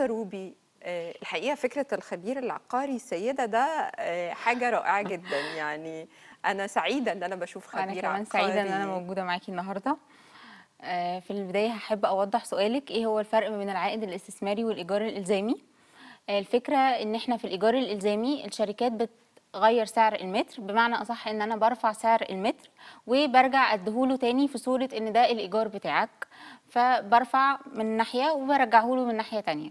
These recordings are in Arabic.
روبي آه، الحقيقه فكره الخبير العقاري سيده ده آه، حاجه رائعه جدا يعني انا سعيده ان انا بشوف خبير عقاري انا كمان عقاري. سعيده ان انا موجوده معاكي النهارده آه، في البدايه هحب اوضح سؤالك ايه هو الفرق بين العائد الاستثماري والايجار الالزامي الفكره ان احنا في الايجار الالزامي الشركات بت غير سعر المتر بمعنى اصح ان انا برفع سعر المتر وبرجع ادهوله تاني في صوره ان ده الايجار بتاعك فبرفع من ناحيه وبرجعه له من ناحيه تانيه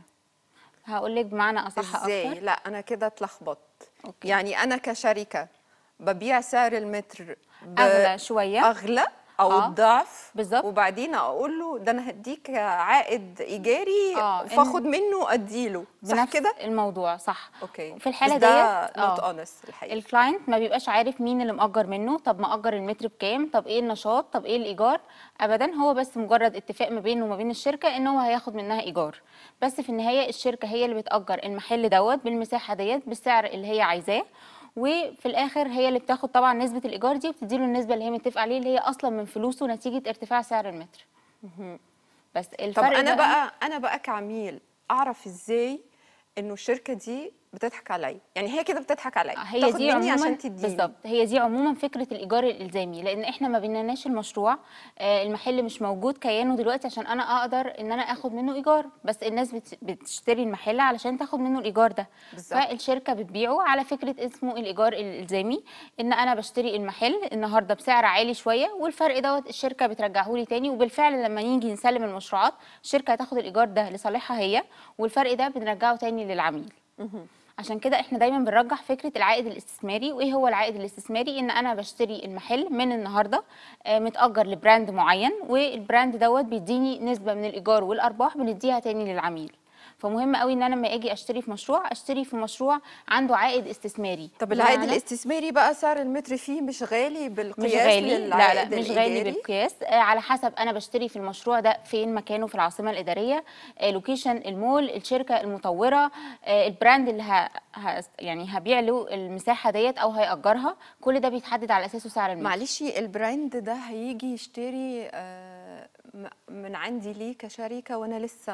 هقول لك بمعنى اصح ازاي لا انا كده اتلخبطت يعني انا كشركه ببيع سعر المتر اغلى شويه اغلى او آه. الضعف بالظبط وبعدين اقول له ده انا هديك عائد ايجاري آه. فاخد منه اديله صح كده الموضوع صح اوكي في الحاله ديت نوت اونست آه. الحقيقه الكلاينت ما بيبقاش عارف مين اللي مأجر منه طب مأجر المتر بكام طب ايه النشاط طب ايه الايجار ابدا هو بس مجرد اتفاق ما بينه وما بين الشركه ان هو هياخد منها ايجار بس في النهايه الشركه هي اللي بتأجر المحل دوت بالمساحه ديت بالسعر اللي هي عايزاه وفي الاخر هي اللي بتاخد طبعا نسبه الايجار دي وبتديله النسبه اللي هي متفق عليه اللي هي اصلا من فلوسه نتيجه ارتفاع سعر المتر بس الفرق طب انا بقى, بقى انا بقى كعميل اعرف ازاي انه الشركه دي بتضحك عليا يعني هي كده بتضحك عليا هي دي عموما بالظبط هي دي عموما فكره الايجار الالزامي لان احنا ما بنناش المشروع آه، المحل مش موجود كيانه دلوقتي عشان انا اقدر ان انا اخد منه ايجار بس الناس بتشتري المحل علشان تاخد منه الايجار ده بالزبط. فالشركه بتبيعه على فكره اسمه الايجار الالزامي ان انا بشتري المحل النهارده بسعر عالي شويه والفرق دوت الشركه بترجعه لي تاني وبالفعل لما نيجي نسلم المشروعات الشركه هتاخد الايجار ده لصالحها هي والفرق ده بنرجعه تاني للعميل عشان كده احنا دايما بنرجح فكره العائد الاستثماري وايه هو العائد الاستثماري ان انا بشتري المحل من النهارده آه، متاجر لبراند معين والبراند دوت بيديني نسبه من الايجار والارباح بنديها تاني للعميل فمهم قوي ان انا لما اجي اشتري في مشروع اشتري في مشروع عنده عائد استثماري طب العائد يعني الاستثماري بقى سعر المتر فيه مش غالي بالقياس مش غالي لا لا مش غالي بالقياس آه على حسب انا بشتري في المشروع ده فين مكانه في العاصمه الاداريه آه لوكيشن المول الشركه المطوره آه البراند اللي ه... ه... يعني هبيع له المساحه ديت او هيأجرها كل ده بيتحدد على اساسه سعر المتر معلش البراند ده هيجي يشتري آه، من عندي ليه كشركه وانا لسه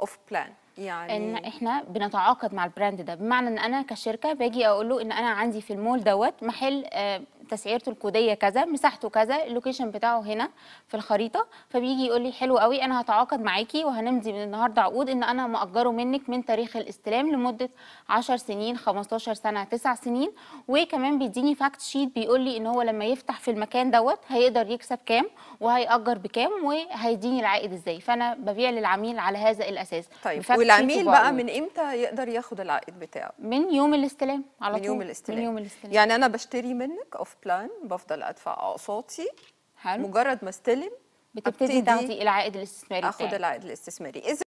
اوف بلان يعني ان احنا بنتعاقد مع البراند ده بمعنى ان انا كشركه باجي اقول له ان انا عندي في المول دوت محل آه، تسعيرته الكوديه كذا مساحته كذا اللوكيشن بتاعه هنا في الخريطه فبيجي يقول لي حلو قوي انا هتعاقد معاكي وهنمضي من النهارده عقود ان انا ماجره منك من تاريخ الاستلام لمده 10 سنين 15 سنه 9 سنين وكمان بيديني فاكت شيت بيقول لي ان هو لما يفتح في المكان دوت هيقدر يكسب كام وهيأجر بكام وهيديني العائد ازاي فانا ببيع للعميل على هذا الاساس طيب والعميل بقى من امتى يقدر ياخد العائد بتاعه من يوم الاستلام على من طول يوم الاستلام. من يوم الاستلام يعني انا بشتري منك اوف بلان بفضل ادفع اقساطي مجرد ما استلم بتبتدي تاخدي العائد الاستثماري اخد العائد الاستثماري اذا